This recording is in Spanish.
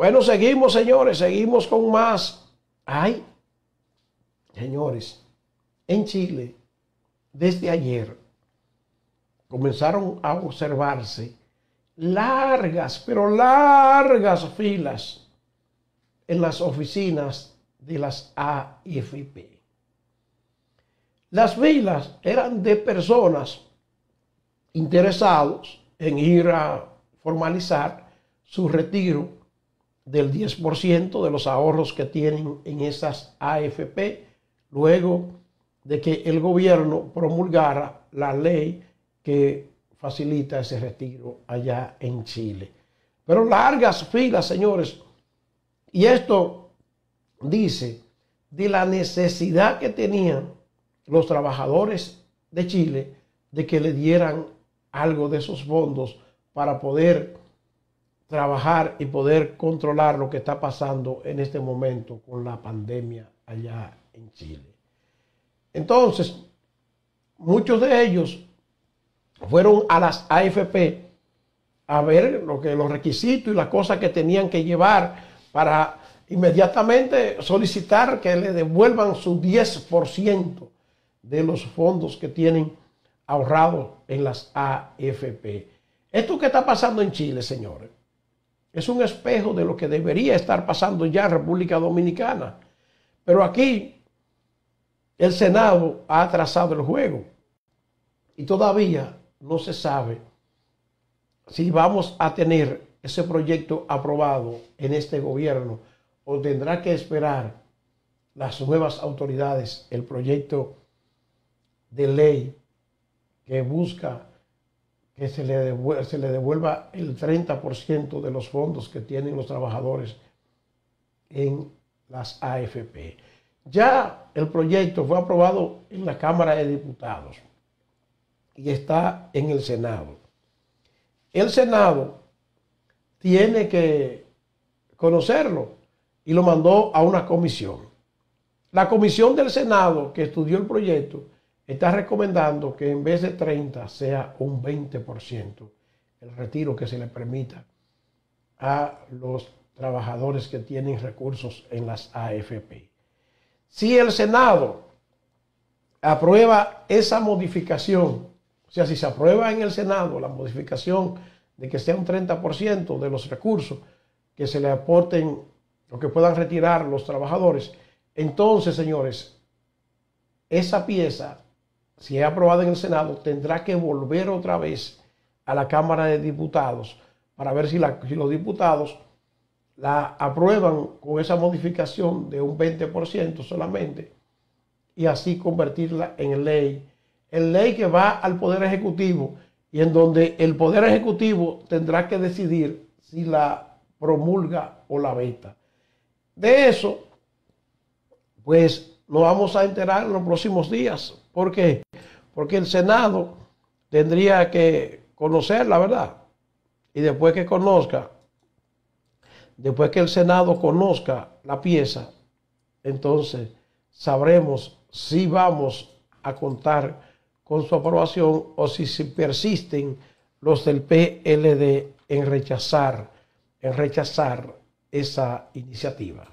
Bueno, seguimos, señores, seguimos con más. Ay, señores, en Chile, desde ayer, comenzaron a observarse largas, pero largas filas en las oficinas de las AFP. Las filas eran de personas interesados en ir a formalizar su retiro del 10% de los ahorros que tienen en esas AFP, luego de que el gobierno promulgara la ley que facilita ese retiro allá en Chile. Pero largas filas, señores. Y esto dice de la necesidad que tenían los trabajadores de Chile de que le dieran algo de esos fondos para poder trabajar y poder controlar lo que está pasando en este momento con la pandemia allá en Chile. Entonces, muchos de ellos fueron a las AFP a ver lo que, los requisitos y las cosas que tenían que llevar para inmediatamente solicitar que le devuelvan su 10% de los fondos que tienen ahorrados en las AFP. Esto que está pasando en Chile, señores, es un espejo de lo que debería estar pasando ya en República Dominicana. Pero aquí el Senado ha atrasado el juego y todavía no se sabe si vamos a tener ese proyecto aprobado en este gobierno o tendrá que esperar las nuevas autoridades el proyecto de ley que busca que se le, devuelva, se le devuelva el 30% de los fondos que tienen los trabajadores en las AFP. Ya el proyecto fue aprobado en la Cámara de Diputados y está en el Senado. El Senado tiene que conocerlo y lo mandó a una comisión. La comisión del Senado que estudió el proyecto está recomendando que en vez de 30 sea un 20% el retiro que se le permita a los trabajadores que tienen recursos en las AFP. Si el Senado aprueba esa modificación, o sea, si se aprueba en el Senado la modificación de que sea un 30% de los recursos que se le aporten o que puedan retirar los trabajadores, entonces, señores, esa pieza si es aprobada en el Senado, tendrá que volver otra vez a la Cámara de Diputados para ver si, los diputados la aprueban con esa modificación de un 20% solamente y así convertirla en ley. En ley que va al Poder Ejecutivo y en donde el Poder Ejecutivo tendrá que decidir si la promulga o la veta. De eso, pues nos vamos a enterar en los próximos días, ¿Por qué? Porque el Senado tendría que conocer la verdad. Y después que conozca, después que el Senado conozca la pieza, entonces sabremos si vamos a contar con su aprobación o si persisten los del PLD en rechazar, en rechazar esa iniciativa.